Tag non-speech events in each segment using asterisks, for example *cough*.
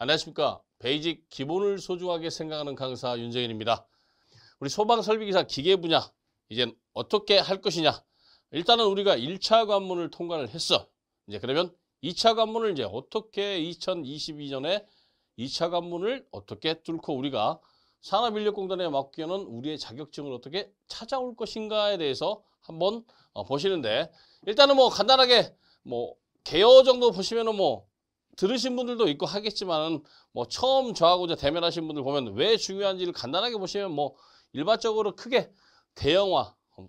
안녕하십니까. 베이직 기본을 소중하게 생각하는 강사 윤정인입니다 우리 소방설비기사 기계 분야 이젠 어떻게 할 것이냐. 일단은 우리가 1차 관문을 통과를 했어. 이제 그러면 2차 관문을 이제 어떻게 2022년에 2차 관문을 어떻게 뚫고 우리가 산업인력공단에 맡기는 우리의 자격증을 어떻게 찾아올 것인가에 대해서 한번 어, 보시는데 일단은 뭐 간단하게 뭐 개요 정도 보시면은 뭐 들으신 분들도 있고 하겠지만 뭐 처음 저하고 대면하신 분들 보면 왜 중요한지를 간단하게 보시면 뭐 일반적으로 크게 대형화, 음,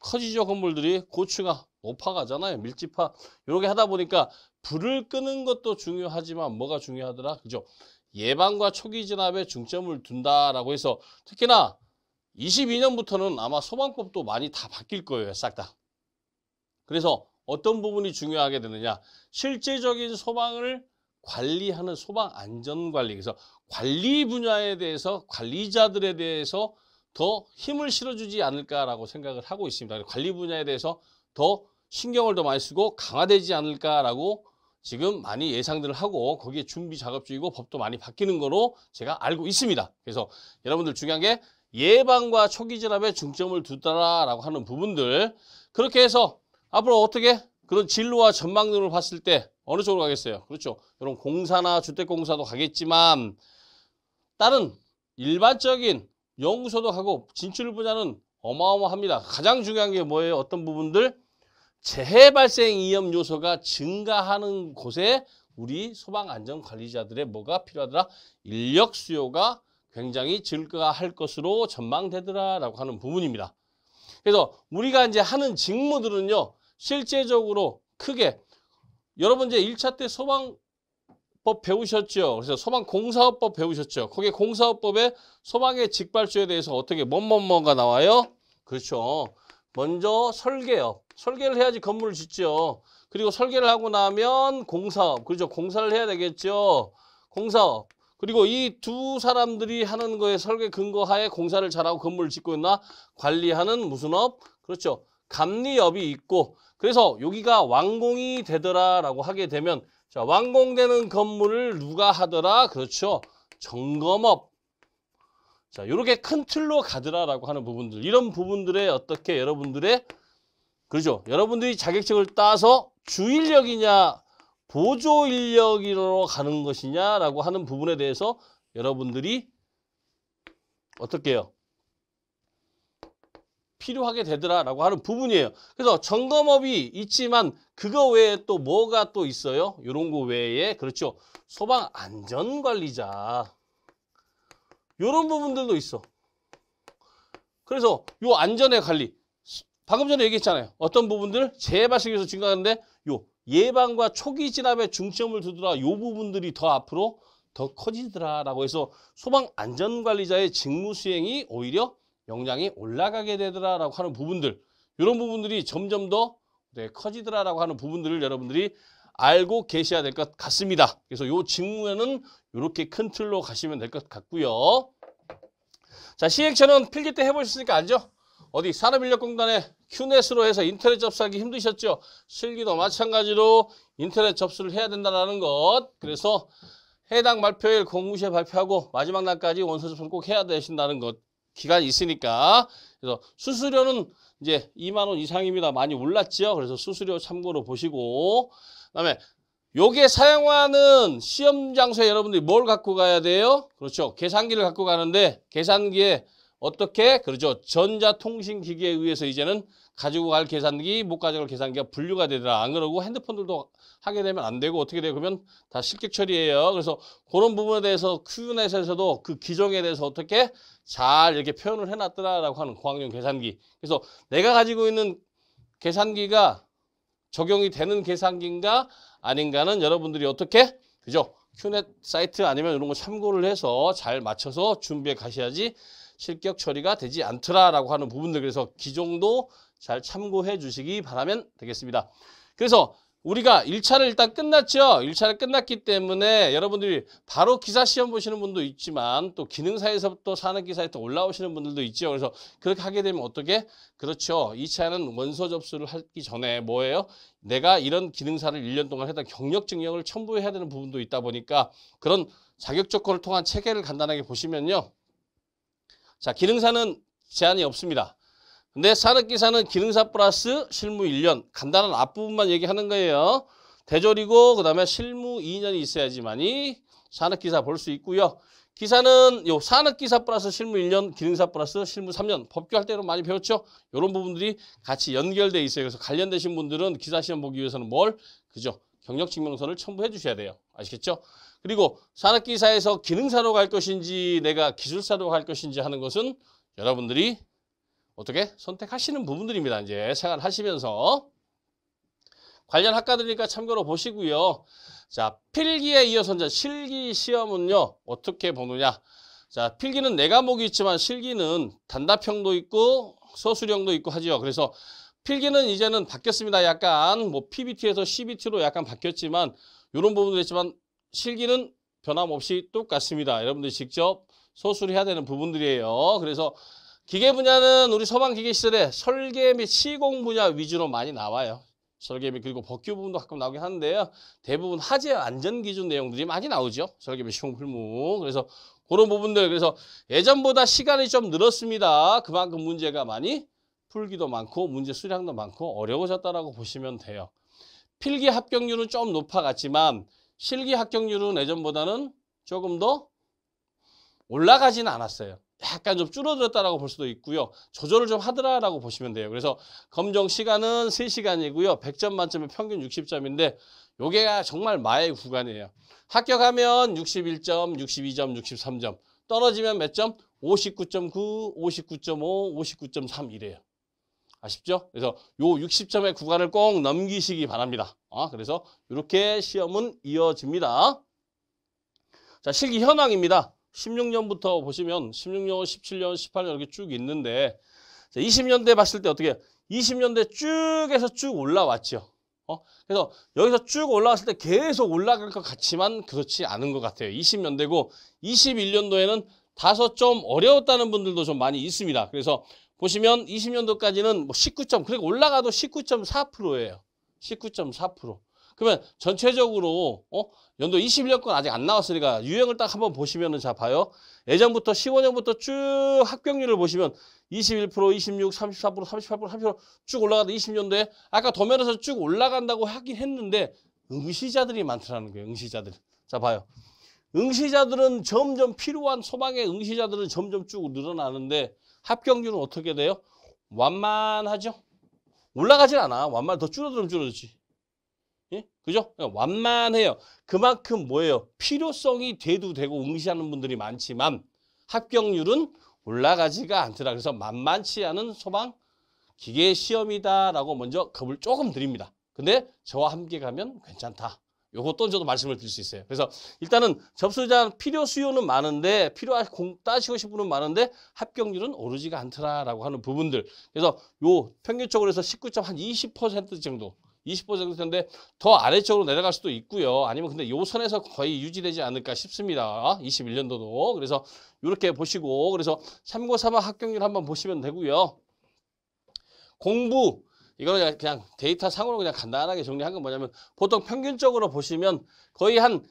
커지죠 건물들이 고층화, 오파가잖아요 밀집화 이렇게 하다 보니까 불을 끄는 것도 중요하지만 뭐가 중요하더라 그죠? 예방과 초기 진압에 중점을 둔다라고 해서 특히나 22년부터는 아마 소방법도 많이 다 바뀔 거예요 싹 다. 그래서 어떤 부분이 중요하게 되느냐. 실제적인 소방을 관리하는 소방 안전관리. 그래서 관리 분야에 대해서 관리자들에 대해서 더 힘을 실어주지 않을까라고 생각을 하고 있습니다. 관리 분야에 대해서 더 신경을 더 많이 쓰고 강화되지 않을까라고 지금 많이 예상들을 하고 거기에 준비 작업 중이고 법도 많이 바뀌는 거로 제가 알고 있습니다. 그래서 여러분들 중요한 게 예방과 초기 진압에 중점을 두더라라고 하는 부분들 그렇게 해서 앞으로 어떻게 그런 진로와 전망론을 봤을 때 어느 쪽으로 가겠어요? 그렇죠. 이런 공사나 주택공사도 가겠지만 다른 일반적인 연구소도 하고 진출 분야는 어마어마합니다. 가장 중요한 게 뭐예요? 어떤 부분들? 재해 발생 위험 요소가 증가하는 곳에 우리 소방안전관리자들의 뭐가 필요하더라? 인력 수요가 굉장히 증가할 것으로 전망되더라라고 하는 부분입니다. 그래서 우리가 이제 하는 직무들은요. 실제적으로 크게 여러분 이제 1차 때 소방법 배우셨죠? 그래서 소방공사업법 배우셨죠? 거기에 공사업법에 소방의 직발주에 대해서 어떻게 뭔 뭔뭔가 뭐 뭐 나와요? 그렇죠. 먼저 설계요. 설계를 해야지 건물을 짓죠. 그리고 설계를 하고 나면 공사업. 그렇죠. 공사를 해야 되겠죠. 공사업. 그리고 이 두 사람들이 하는 거에 설계 근거하에 공사를 잘하고 건물을 짓고 있나 관리하는 무슨 업? 그렇죠. 감리업이 있고 그래서 여기가 완공이 되더라라고 하게 되면 자 완공되는 건물을 누가 하더라? 그렇죠. 점검업. 자 이렇게 큰 틀로 가더라라고 하는 부분들. 이런 부분들에 어떻게 여러분들의 그렇죠. 여러분들이 자격증을 따서 주인력이냐 보조 인력으로 가는 것이냐라고 하는 부분에 대해서 여러분들이 어떻게 해요? 필요하게 되더라라고 하는 부분이에요. 그래서 점검업이 있지만 그거 외에 또 뭐가 또 있어요? 이런 거 외에 그렇죠. 소방 안전관리자 이런 부분들도 있어. 그래서 요 안전의 관리 방금 전에 얘기했잖아요. 어떤 부분들 재발생에서 증가하는데 요 예방과 초기 진압에 중점을 두더라. 요 부분들이 더 앞으로 더 커지더라라고 해서 소방 안전관리자의 직무 수행이 오히려 역량이 올라가게 되더라라고 하는 부분들 이런 부분들이 점점 더 네, 커지더라라고 하는 부분들을 여러분들이 알고 계셔야 될 것 같습니다. 그래서 요 직무에는 이렇게 큰 틀로 가시면 될 것 같고요. 자, 시행처는 필기 때 해보셨으니까 알죠? 어디 산업인력공단에 큐넷으로 해서 인터넷 접수하기 힘드셨죠? 실기도 마찬가지로 인터넷 접수를 해야 된다는 것. 그래서 해당 발표일 공무시에 발표하고 마지막 날까지 원서 접수를꼭 해야 되신다는 것. 기간이 있으니까 그래서 수수료는 이제 2만 원 이상입니다. 많이 올랐죠 그래서 수수료 참고로 보시고 그다음에 요게 사용하는 시험 장소에 여러분들이 뭘 갖고 가야 돼요? 그렇죠. 계산기를 갖고 가는데 계산기에 어떻게 그러죠 전자통신기기에 의해서 이제는 가지고 갈 계산기 못 가져갈 계산기가 분류가 되더라 안 그러고 핸드폰들도 하게 되면 안 되고 어떻게 되요 그러면 다 실격 처리예요 그래서 그런 부분에 대해서 큐넷에서도 그 기종에 대해서 어떻게 잘 이렇게 표현을 해놨더라라고 하는 고학년 계산기 그래서 내가 가지고 있는 계산기가 적용이 되는 계산기인가 아닌가는 여러분들이 어떻게 그죠 큐넷 사이트 아니면 이런 거 참고를 해서 잘 맞춰서 준비해 가셔야지 실격 처리가 되지 않더라라고 하는 부분들 그래서 기종도 잘 참고해 주시기 바라면 되겠습니다. 그래서 우리가 1차를 일단 끝났죠. 1차를 끝났기 때문에 여러분들이 바로 기사 시험 보시는 분도 있지만 또 기능사에서부터 산업기사에서 올라오시는 분들도 있죠. 그래서 그렇게 하게 되면 어떻게? 그렇죠. 2차는 원서 접수를 하기 전에 뭐예요? 내가 이런 기능사를 1년 동안 했던 경력 증명을 첨부해야 되는 부분도 있다 보니까 그런 자격 조건을 통한 체계를 간단하게 보시면요. 자, 기능사는 제한이 없습니다. 근데 산업기사는 기능사 플러스 실무 1년 간단한 앞부분만 얘기하는 거예요. 대졸이고 그 다음에 실무 2년이 있어야지만이 산업기사 볼 수 있고요. 기사는 요 산업기사 플러스 실무 1년, 기능사 플러스 실무 3년 법규할 때로 많이 배웠죠. 이런 부분들이 같이 연결돼 있어요. 그래서 관련되신 분들은 기사 시험 보기 위해서는 뭘? 그죠? 경력증명서를 첨부해 주셔야 돼요. 아시겠죠? 그리고 산업기사에서 기능사로 갈 것인지 내가 기술사로 갈 것인지 하는 것은 여러분들이 어떻게 선택하시는 부분들입니다. 이제 생활하시면서 관련 학과들이니까 참고로 보시고요. 자, 필기에 이어서 이제 실기 시험은요. 어떻게 보느냐. 자, 필기는 네 과목이 있지만 실기는 단답형도 있고 서술형도 있고 하죠 그래서 필기는 이제는 바뀌었습니다. 약간 뭐 PBT에서 CBT로 약간 바뀌었지만 이런 부분도 있지만 실기는 변함없이 똑같습니다. 여러분들이 직접 소수를 해야 되는 부분들이에요. 그래서 기계 분야는 우리 소방 기계 시설에 설계 및 시공 분야 위주로 많이 나와요. 설계 및 그리고 법규 부분도 가끔 나오긴 하는데요. 대부분 하재 안전 기준 내용들이 많이 나오죠. 설계 및 시공 풀무. 그래서 그런 부분들 그래서 예전보다 시간이 좀 늘었습니다. 그만큼 문제가 많이 풀기도 많고 문제 수량도 많고 어려워졌다라고 보시면 돼요. 필기 합격률은 좀 높아갔지만 실기 합격률은 예전보다는 조금 더 올라가진 않았어요. 약간 좀 줄어들었다라고 볼 수도 있고요. 조절을 좀 하더라라고 보시면 돼요. 그래서 검정 시간은 3시간이고요. 100점 만점에 평균 60점인데 요게 정말 마의 구간이에요. 합격하면 61점, 62점, 63점. 떨어지면 몇 점? 59.9, 59.5, 59.3 이래요. 아쉽죠? 그래서 요 60점의 구간을 꼭 넘기시기 바랍니다. 아, 그래서 이렇게 시험은 이어집니다. 자, 실기 현황입니다. 16년부터 보시면 16년, 17년, 18년 이렇게 쭉 있는데 자, 20년대 봤을 때 어떻게 해요? 20년대 쭉해서쭉 올라왔죠. 어? 그래서 여기서 쭉 올라왔을 때 계속 올라갈 것 같지만 그렇지 않은 것 같아요. 20년대고 21년도에는 다소 좀 어려웠다는 분들도 좀 많이 있습니다. 그래서 보시면 20년도까지는 뭐 19점, 그리고 올라가도 19.4%예요. 19.4%. 그러면 전체적으로 어? 연도 21년권 아직 안 나왔으니까 그러니까 유형을 딱 한번 보시면은 자 봐요. 예전부터 15년부터 쭉 합격률을 보시면 21%, 26, 34%, 38%, 30%쭉 올라가도 20년도에 아까 도면에서 쭉 올라간다고 하긴 했는데 응시자들이 많더라는 거예요. 응시자들. 자 봐요. 응시자들은 점점 필요한 소방의 응시자들은 점점 쭉 늘어나는데 합격률은 어떻게 돼요? 완만하죠? 올라가진 않아. 완만 더 줄어들면 줄어들지. 예? 그죠? 그러니까 완만해요. 그만큼 뭐예요? 필요성이 돼도 되고 응시하는 분들이 많지만 합격률은 올라가지가 않더라. 그래서 만만치 않은 소방 기계 시험이다라고 먼저 겁을 조금 드립니다. 근데 저와 함께 가면 괜찮다. 요것도 저도 말씀을 드릴 수 있어요. 그래서 일단은 접수자 필요 수요는 많은데 필요하 공 따시고 싶은 분은 많은데 합격률은 오르지가 않더라라고 하는 부분들. 그래서 요 평균적으로 해서 19.한20% 정도 20% 정도인데 더 아래쪽으로 내려갈 수도 있고요. 아니면 근데 요 선에서 거의 유지되지 않을까 싶습니다. 21년도도. 그래서 이렇게 보시고 그래서 3고3학 합격률 한번 보시면 되고요. 공부 이걸 그냥 데이터 상으로 그냥 간단하게 정리한 건 뭐냐면 보통 평균적으로 보시면 거의 한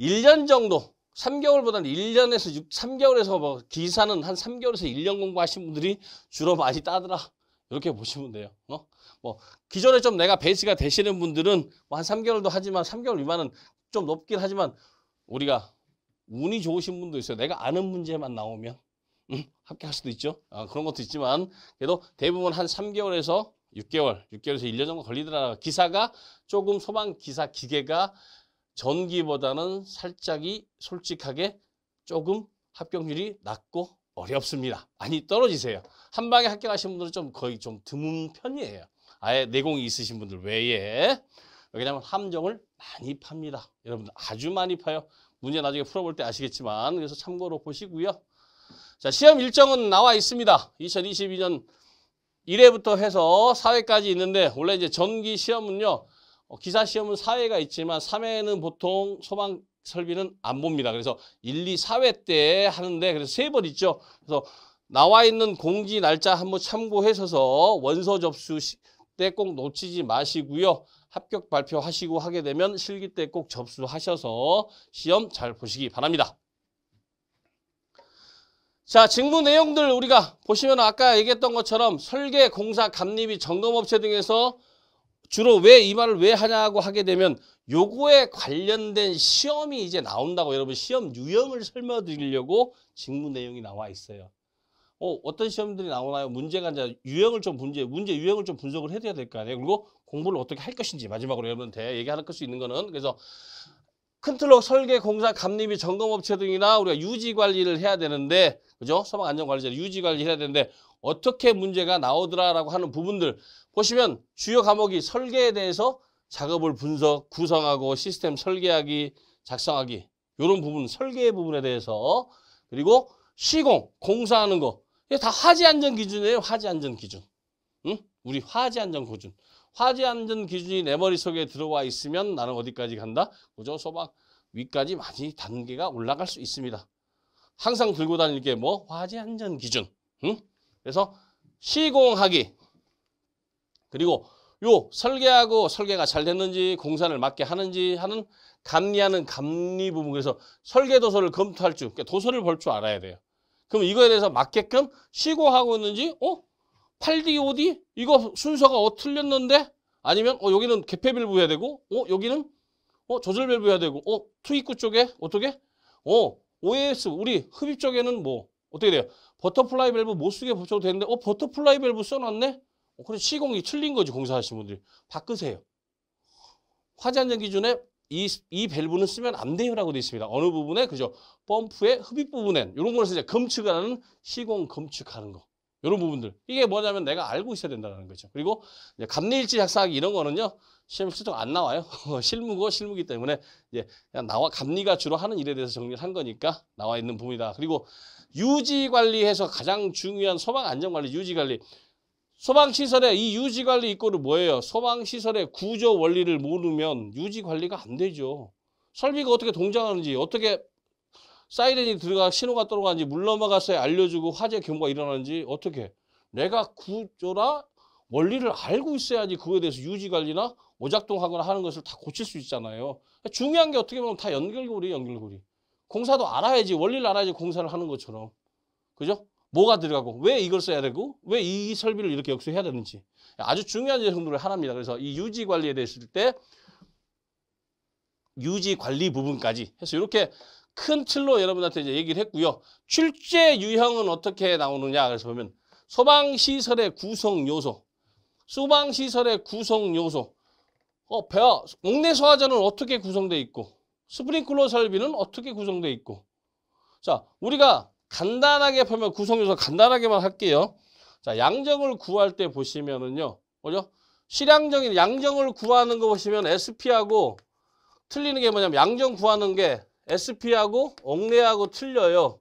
1년 정도 3개월보다는 1년에서 6, 3개월에서 뭐 기사는 한 3개월에서 1년 공부하신 분들이 주로 많이 따더라. 이렇게 보시면 돼요. 어? 뭐 기존에 좀 내가 베이스가 되시는 분들은 뭐한 3개월도 하지만 3개월 미만은 좀 높긴 하지만 우리가 운이 좋으신 분도 있어요. 내가 아는 문제만 나오면 음, 합격할 수도 있죠. 아, 그런 것도 있지만 그래도 대부분 한 3개월에서 6개월, 6개월에서 1년 정도 걸리더라. 기사가 조금 소방 기사 기계가 전기보다는 살짝이 솔직하게 조금 합격률이 낮고 어렵습니다. 많이 떨어지세요. 한 방에 합격하신 분들은 좀 거의 좀 드문 편이에요. 아예 내공이 있으신 분들 외에 왜냐하면 함정을 많이 팝니다. 여러분들 아주 많이 파요. 문제 나중에 풀어볼 때 아시겠지만 그래서 참고로 보시고요. 자 시험 일정은 나와 있습니다. 2022년 1회부터 해서 4회까지 있는데 원래 이제 전기 시험은요. 어, 기사 시험은 4회가 있지만 3회는 보통 소방 설비는 안 봅니다. 그래서 1, 2, 4회 때 하는데 그래서 3번 있죠. 그래서 나와 있는 공지 날짜 한번 참고해서 원서 접수 때 꼭 놓치지 마시고요. 합격 발표하시고 하게 되면 실기 때 꼭 접수하셔서 시험 잘 보시기 바랍니다. 자, 직무 내용들 우리가 보시면 아까 얘기했던 것처럼 설계, 공사, 감리비, 점검업체 등에서 주로 왜 이 말을 왜 하냐고 하게 되면 요거에 관련된 시험이 이제 나온다고 여러분 시험 유형을 설명드리려고 직무 내용이 나와 있어요. 어, 어떤 시험들이 나오나요? 문제가 이제 유형을 좀 문제, 문제 유형을 좀 분석을 해야 될 거 아니에요. 그리고 공부를 어떻게 할 것인지 마지막으로 여러분한테 얘기할 수 있는 거는 그래서 큰 틀로 설계, 공사, 감리비, 점검업체 등이나 우리가 유지 관리를 해야 되는데 그죠? 소방안전관리자 유지관리해야 되는데 어떻게 문제가 나오더라라고 하는 부분들 보시면 주요 과목이 설계에 대해서 작업을 분석, 구성하고 시스템 설계하기, 작성하기 이런 부분, 설계 부분에 대해서 그리고 시공, 공사하는 거 이게 다 화재 안전 기준이에요. 화재 안전 기준. 응? 우리 화재 안전 기준. 화재 안전 기준이 내 머릿속에 들어와 있으면 나는 어디까지 간다? 그죠? 소방 위까지 많이 단계가 올라갈 수 있습니다. 항상 들고 다닐 게 뭐? 화재 안전 기준. 응? 그래서 시공하기. 그리고 요 설계하고 설계가 잘 됐는지 공사를 맞게 하는지 하는 감리하는 감리 부분. 그래서 설계 도서를 검토할 줄, 그러니까 도서를 볼 줄 알아야 돼요. 그럼 이거에 대해서 맞게끔 시공하고 있는지, 어? 8D, 5D? 이거 순서가 어 틀렸는데? 아니면 어 여기는 개폐별부 해야 되고, 어 여기는 어조절별부 해야 되고, 어 투입구 쪽에 어떻게? 어 OAS 우리 흡입쪽에는뭐 어떻게 돼요? 버터플라이 밸브 못 쓰게 붙여도 되는데 어 버터플라이 밸브 써놨네? 어, 그래 시공이 틀린 거지 공사하신 분들이 바꾸세요. 화재안전 기준에 이, 이 밸브는 쓰면 안 돼요라고 되어 있습니다. 어느 부분에 그죠? 펌프의 흡입 부분엔 이런 거를 이제 검축하는 시공 검축하는 거. 이런 부분들 이게 뭐냐면 내가 알고 있어야 된다는 거죠. 그리고 감리일지 작성하기 이런 거는요. 시험 실적 안 나와요. *laughs* 실무고 실무기 때문에 이제 그냥 나와 감리가 주로 하는 일에 대해서 정리를 한 거니까 나와 있는 부분이다. 그리고 유지 관리해서 가장 중요한 소방 안전 관리, 유지 관리. 소방 시설의 이 유지 관리 이꼴은 뭐예요? 소방 시설의 구조 원리를 모르면 유지 관리가 안 되죠. 설비가 어떻게 동작하는지, 어떻게 사이렌이 들어가 신호가 떨어가는지 물넘어가서 알려주고 화재 경보가 일어나는지 어떻게 내가 구조나 원리를 알고 있어야지 그거에 대해서 유지 관리나 오작동하거나 하는 것을 다 고칠 수 있잖아요. 그러니까 중요한 게 어떻게 보면 다 연결고리, 연결고리. 공사도 알아야지, 원리를 알아야지 공사를 하는 것처럼. 그죠? 뭐가 들어가고, 왜 이걸 써야 되고, 왜 이 설비를 이렇게 역수해야 되는지. 아주 중요한 제 정도를 하나입니다. 그래서 이 유지 관리에 대했을 때, 유지 관리 부분까지 해서 이렇게 큰 틀로 여러분한테 이제 얘기를 했고요. 출제 유형은 어떻게 나오느냐. 그래서 보면 소방시설의 구성 요소, 소방시설의 구성 요소, 어, 배아, 옥내 소화자는 어떻게 구성돼 있고 스프링클러 설비는 어떻게 구성돼 있고 자, 우리가 간단하게 보면 구성요소 간단하게만 할게요. 자, 양정을 구할 때 보시면은요. 뭐죠? 실양정인 양정을 구하는 거 보시면 SP하고 틀리는 게 뭐냐면 양정 구하는 게 SP하고 옥내하고 틀려요.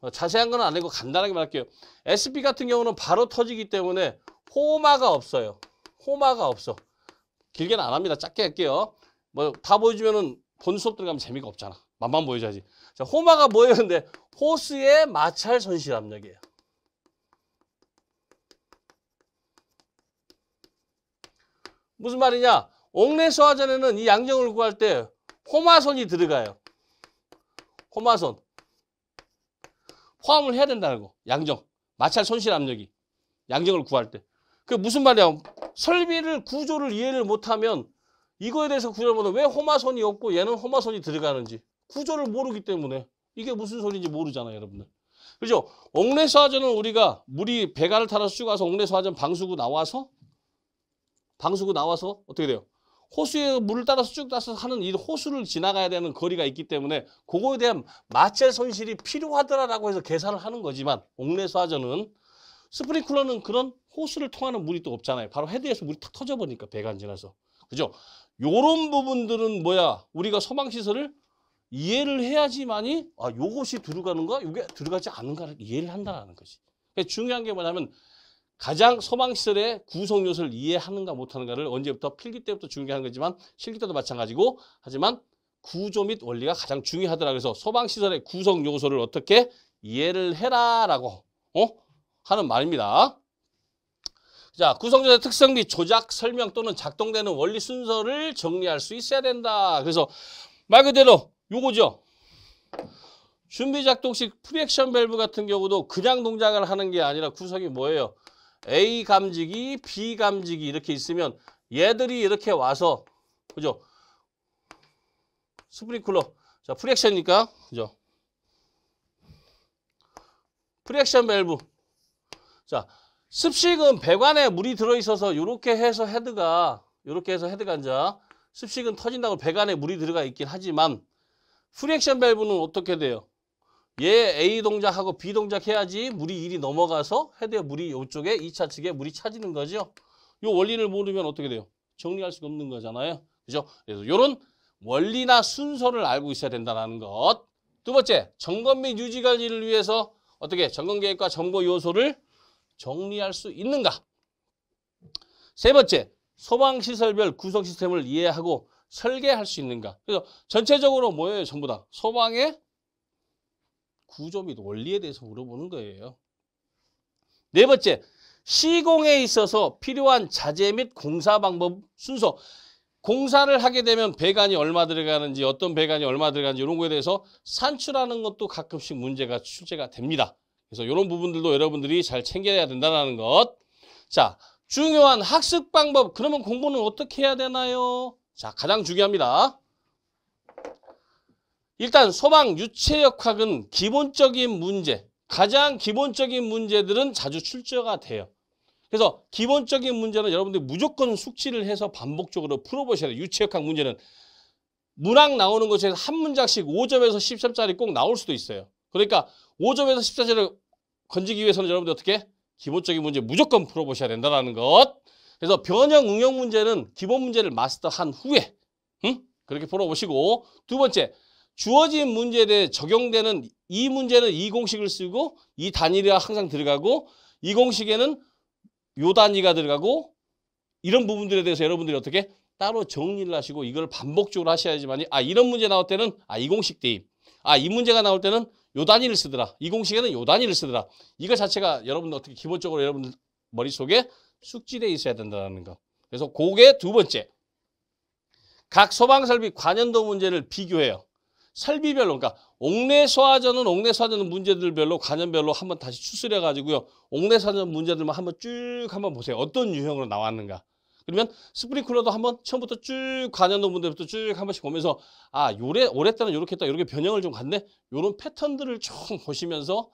어, 자세한 건 아니고 간단하게 말할게요. SP 같은 경우는 바로 터지기 때문에 호마가 없어요. 호마가 없어. 길게는 안 합니다. 짧게 할게요. 뭐 다 보여주면은 본 수업 들어가면 재미가 없잖아. 맛만 보여줘야지. 자, 호마가 뭐예요? 근데 호스의 마찰 손실 압력이에요. 무슨 말이냐? 옥내 소화전에는 이 양정을 구할 때호마선이 들어가요. 호마선 포함을 해야 된다는 거. 양정. 마찰 손실 압력이. 양정을 구할 때. 그게 무슨 말이야? 설비를 구조를 이해를 못하면 이거에 대해서 구조를 보면 왜 호마선이 없고 얘는 호마선이 들어가는지 구조를 모르기 때문에 이게 무슨 소리인지 모르잖아요 여러분들 그죠 옥내수화전은 우리가 물이 배가를 타러서쭉 와서 옥내수화전 방수구 나와서 방수구 나와서 어떻게 돼요 호수에 물을 따라서 쭉따서 하는 이 호수를 지나가야 되는 거리가 있기 때문에 그거에 대한 마찰 손실이 필요하더라라고 해서 계산을 하는 거지만 옥내수화전은 스프링클러는 그런 호수를 통하는 물이 또 없잖아요. 바로 헤드에서 물이 탁 터져버리니까 배가 안 지나서. 그죠? 요런 부분들은 뭐야? 우리가 소방시설을 이해를 해야지만이 아 요것이 들어가는가? 요게 들어가지 않는가를 이해를 한다는 거지. 그러니까 중요한 게 뭐냐면 가장 소방시설의 구성 요소를 이해하는가 못하는가를 언제부터 필기 때부터 중요한 거지만 실기 때도 마찬가지고 하지만 구조 및 원리가 가장 중요하더라. 그래서 소방시설의 구성 요소를 어떻게 이해를 해라라고 어? 하는 말입니다. 자, 구성전의 특성 및 조작, 설명 또는 작동되는 원리 순서를 정리할 수 있어야 된다. 그래서 말 그대로 요거죠. 준비 작동식 프리액션 밸브 같은 경우도 그냥 동작을 하는 게 아니라 구성이 뭐예요? A 감지기, B 감지기 이렇게 있으면 얘들이 이렇게 와서 그죠? 스프링클러. 자, 프리액션이니까. 그죠? 프리액션 밸브. 자, 습식은 배관에 물이 들어있어서 이렇게 해서 헤드가 이렇게 해서 헤드가 이제 습식은 터진다고 배관에 물이 들어가 있긴 하지만 프리액션 밸브는 어떻게 돼요? 얘 A 동작하고 B 동작 해야지 물이 일이 넘어가서 헤드에 물이 이쪽에 2차 측에 물이 차지는 거죠. 이 원리를 모르면 어떻게 돼요? 정리할 수가 없는 거잖아요. 그죠? 그래서 이런 원리나 순서를 알고 있어야 된다는 것. 두 번째, 점검 및 유지 관리를 위해서 어떻게 점검 계획과 정보 요소를 정리할 수 있는가? 세 번째, 소방시설별 구속 시스템을 이해하고 설계할 수 있는가? 그래서 전체적으로 뭐예요? 전부 다 소방의 구조 및 원리에 대해서 물어보는 거예요. 네 번째, 시공에 있어서 필요한 자재 및 공사 방법 순서. 공사를 하게 되면 배관이 얼마 들어가는지 어떤 배관이 얼마 들어가는지 이런 거에 대해서 산출하는 것도 가끔씩 문제가 출제가 됩니다. 그래서 이런 부분들도 여러분들이 잘 챙겨야 된다는 것. 자, 중요한 학습 방법. 그러면 공부는 어떻게 해야 되나요? 자, 가장 중요합니다. 일단 소방 유체역학은 기본적인 문제, 가장 기본적인 문제들은 자주 출제가 돼요. 그래서 기본적인 문제는 여러분들이 무조건 숙지를 해서 반복적으로 풀어보셔야 돼요. 유체역학 문제는 문학 나오는 것에서 한 문장씩 5점에서 10점짜리 꼭 나올 수도 있어요. 그러니까 5점에서 14점을 건지기 위해서는 여러분들 어떻게? 기본적인 문제 무조건 풀어보셔야 된다는 것. 그래서 변형 응용 문제는 기본 문제를 마스터한 후에 응? 그렇게 풀어보시고 두 번째, 주어진 문제에 대해 적용되는 이 문제는 이 공식을 쓰고 이 단위가 항상 들어가고 이 공식에는 요 단위가 들어가고 이런 부분들에 대해서 여러분들이 어떻게 따로 정리를 하시고 이걸 반복적으로 하셔야지만이 아 이런 문제 나올 때는 아 이 공식 대입 아 이 문제가 나올 때는 요 단위를 쓰더라. 이 공식에는 요 단위를 쓰더라. 이거 자체가 여러분들 어떻게 기본적으로 여러분들 머릿속에 숙지되어 있어야 된다는 거. 그래서 고게 두 번째. 각 소방설비 관연도 문제를 비교해요. 설비별로 그러니까 옥내 소화전은 옥내 소화전 문제들별로 관연별로 한번 다시 추스려 가지고요. 옥내 소화전 문제들만 한번 쭉 한번 보세요. 어떤 유형으로 나왔는가. 그러면 스프링클러도 한번 처음부터 쭉 관연동 문들부터쭉 한 번씩 보면서 아 요래 올해 때는 요렇게 했다 요렇게 변형을 좀 갔네 요런 패턴들을 쭉 보시면서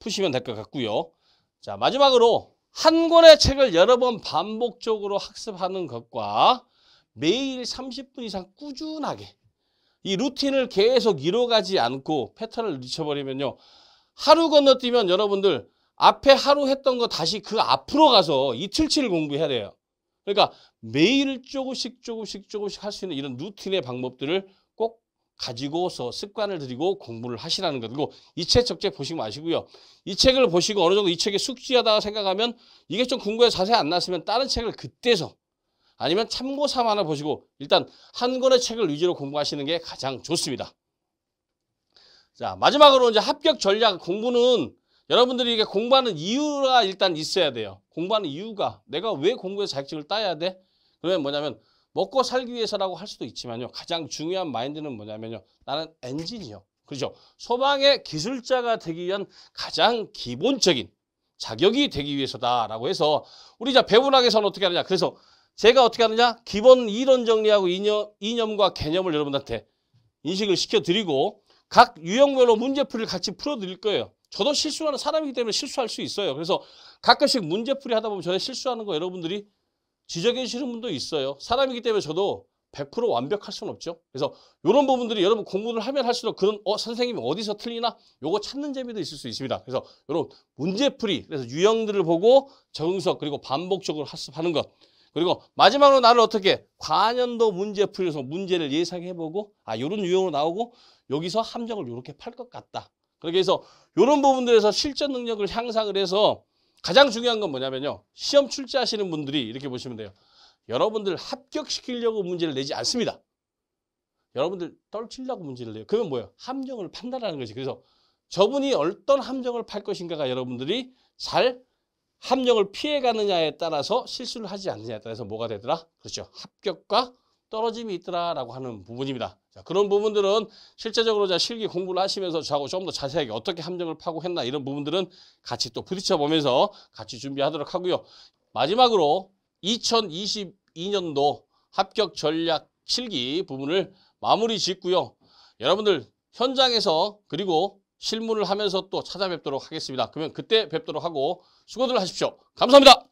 푸시면 될 것 같고요. 자 마지막으로 한 권의 책을 여러 번 반복적으로 학습하는 것과 매일 30분 이상 꾸준하게 이 루틴을 계속 이뤄가지 않고 패턴을 늦춰버리면요. 하루 건너뛰면 여러분들 앞에 하루 했던 거 다시 그 앞으로 가서 이틀치를 공부해야 돼요. 그러니까 매일 조금씩 조금씩 조금씩 할 수 있는 이런 루틴의 방법들을 꼭 가지고서 습관을 들이고 공부를 하시라는 것. 그리고 이 책 적책 보시지 마시고요. 이 책을 보시고 어느 정도 이 책에 숙지하다 생각하면 이게 좀 궁금해 자세히 안 났으면 다른 책을 그때서 아니면 참고 삼아 하나 보시고 일단 한 권의 책을 위주로 공부하시는 게 가장 좋습니다. 자, 마지막으로 이제 합격 전략 공부는 여러분들이 이게 공부하는 이유가 일단 있어야 돼요. 공부하는 이유가 내가 왜공부에 자격증을 따야 돼? 그러면 뭐냐면 먹고 살기 위해서라고 할 수도 있지만요. 가장 중요한 마인드는 뭐냐면요. 나는 엔지니어. 그렇죠. 소방의 기술자가 되기 위한 가장 기본적인 자격이 되기 위해서다라고 해서 우리 자 배분학에서는 어떻게 하느냐. 그래서 제가 어떻게 하느냐. 기본 이론 정리하고 이념, 이념과 개념을 여러분한테 인식을 시켜드리고 각 유형별로 문제풀이를 같이 풀어드릴 거예요. 저도 실수하는 사람이기 때문에 실수할 수 있어요. 그래서 가끔씩 문제풀이 하다 보면 저의 실수하는 거 여러분들이 지적해 주시는 분도 있어요. 사람이기 때문에 저도 100% 완벽할 수는 없죠. 그래서 이런 부분들이 여러분 공부를 하면 할수록 그런 어 선생님이 어디서 틀리나 요거 찾는 재미도 있을 수 있습니다. 그래서 이런 문제풀이 그래서 유형들을 보고 적응석 그리고 반복적으로 학습하는 것 그리고 마지막으로 나를 어떻게 관연도 문제풀이에서 문제를 예상해보고 아 요런 유형으로 나오고 여기서 함정을 요렇게 팔 것 같다. 그렇게 그러니까 해서 이런 부분들에서 실전 능력을 향상을 해서 가장 중요한 건 뭐냐면요. 시험 출제하시는 분들이 이렇게 보시면 돼요. 여러분들 합격시키려고 문제를 내지 않습니다. 여러분들 떨치려고 문제를 내요. 그건 뭐예요? 함정을 판단하는 거지. 그래서 저분이 어떤 함정을 팔 것인가가 여러분들이 잘 함정을 피해가느냐에 따라서 실수를 하지 않느냐에 따라서 뭐가 되더라? 그렇죠. 합격과 떨어짐이 있더라라고 하는 부분입니다. 자, 그런 부분들은 실제적으로 자 실기 공부를 하시면서 저하고 조금 더 자세하게 어떻게 함정을 파고 했나 이런 부분들은 같이 또 부딪혀 보면서 같이 준비하도록 하고요. 마지막으로 2022년도 합격 전략 실기 부분을 마무리 짓고요. 여러분들 현장에서 그리고 실무를 하면서 또 찾아뵙도록 하겠습니다. 그러면 그때 뵙도록 하고 수고들 하십시오. 감사합니다.